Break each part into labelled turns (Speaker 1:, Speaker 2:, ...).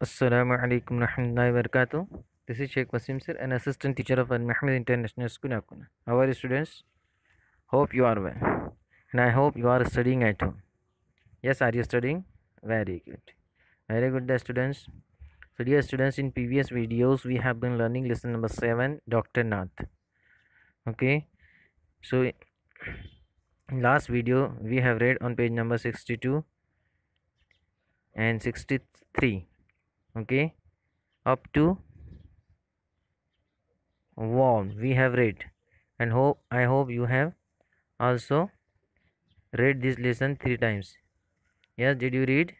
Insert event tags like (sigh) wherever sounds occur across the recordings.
Speaker 1: Assalamu alaikum warahmatullahi wabarakatuh. This is Sheikh Wasim sir, an assistant teacher of Al International School, Akuna. How are you students? Hope you are well. And I hope you are studying at home. Yes, are you studying? Very good. Very good, dear students. So, dear students, in previous videos, we have been learning lesson number 7, Dr. Nath. Okay. So, last video, we have read on page number 62 and 63 okay up to warm we have read and hope i hope you have also read this lesson three times yes did you read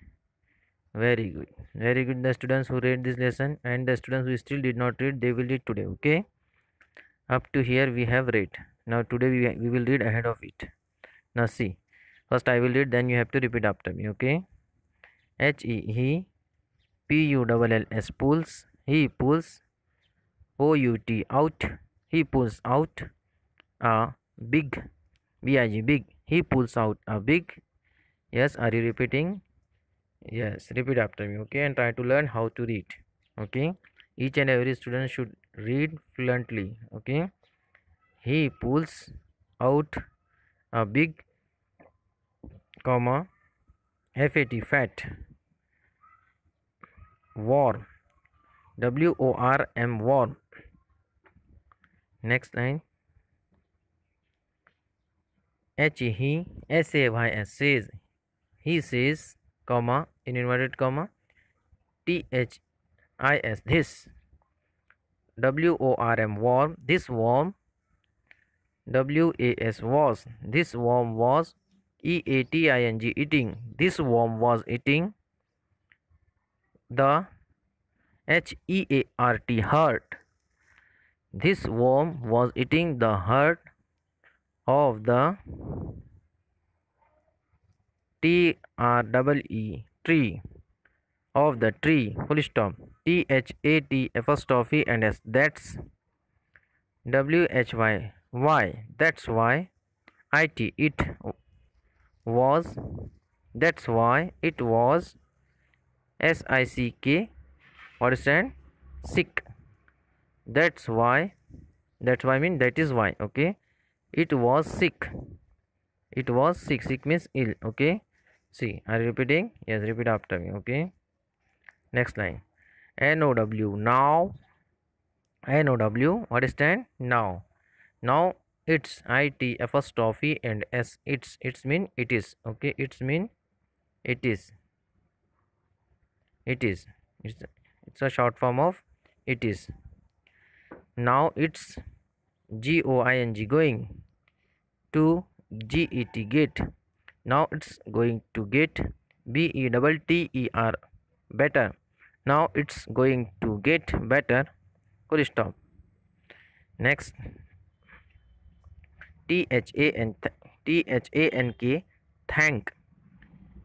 Speaker 1: very good very good the students who read this lesson and the students who still did not read they will read today okay up to here we have read now today we, we will read ahead of it now see first i will read then you have to repeat after me okay h e he P U double L S pulls. He pulls. O U T out. He pulls out a big. B I G big. He pulls out a big. Yes, are you repeating? Yes, repeat after me. Okay, and try to learn how to read. Okay, each and every student should read fluently. Okay, he pulls out a big comma fat fat warm w o r m warm next line h he s a y s says he says comma in inverted comma t h i s this w o r m warm this warm w a s was this warm was e a t i n g eating this warm was eating the H-E-A-R-T heart. This worm was eating the heart of the T-R-E-E tree of the tree full stop T H A T apostrophe and S that's W H Y Y that's why I T it was that's why it was S I C K understand sick that's why that's why I mean that is why okay it was sick it was sick sick means ill okay see are you repeating yes repeat after me okay next line N O W now N O W understand now now it's I T apostrophe and S it's it's mean it is okay it's mean it is it is it's, it's a short form of it is now it's G O I N G going to G E T get now it's going to get B E double T E R better now it's going to get better full stop next T H A N T H A N K thank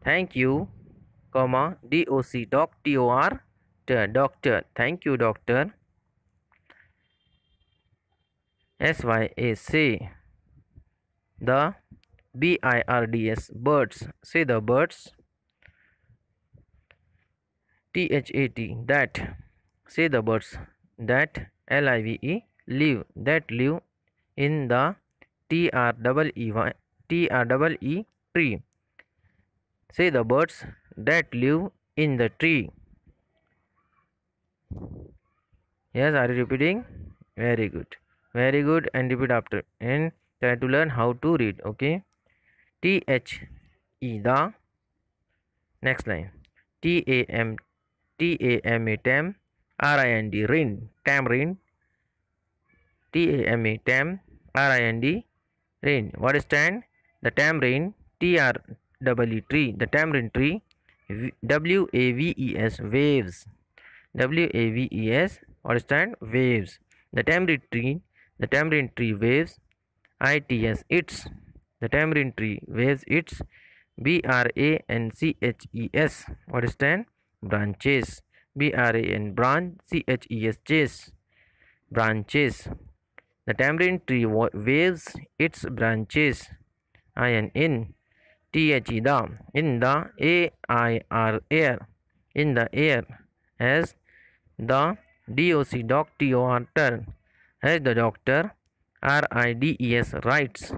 Speaker 1: thank you comma D O C doc T O R doctor thank you doctor S Y A say the B I R D S birds say the birds T H A T that say the birds that L I V E live that live in the T R double E Y T R double E tree say the birds that live in the tree. Yes, are you repeating? Very good. Very good and repeat after and try to learn how to read. Okay. T H E the next line. T A M T A M E tam R I N D rin tamarind T A M E tam R I N D rain. What is tan? The tamarind T R W -E tree. The tamarind tree W-A-V-E-S waves W-A-V-E-S understand waves the tamarind tree the tamarind tree waves ITS its the tamarind tree waves its B-R-A-N-C-H-E-S understand branches B-R-A-N branch C-H-E-S chase branches the tamarind tree waves its branches I-N-N TH the in the AIR air in the air as the DOC doc TOR as the doctor RIDES writes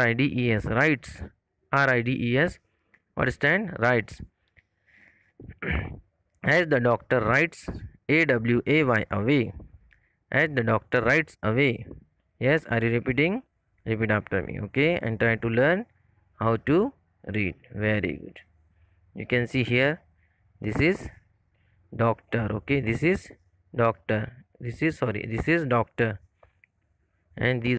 Speaker 1: RIDES writes RIDES what stand writes (clears throat) as the doctor writes AWAY away as the doctor writes away yes are you repeating repeat after me okay and try to learn how to read very good you can see here this is doctor okay this is doctor this is sorry this is doctor and these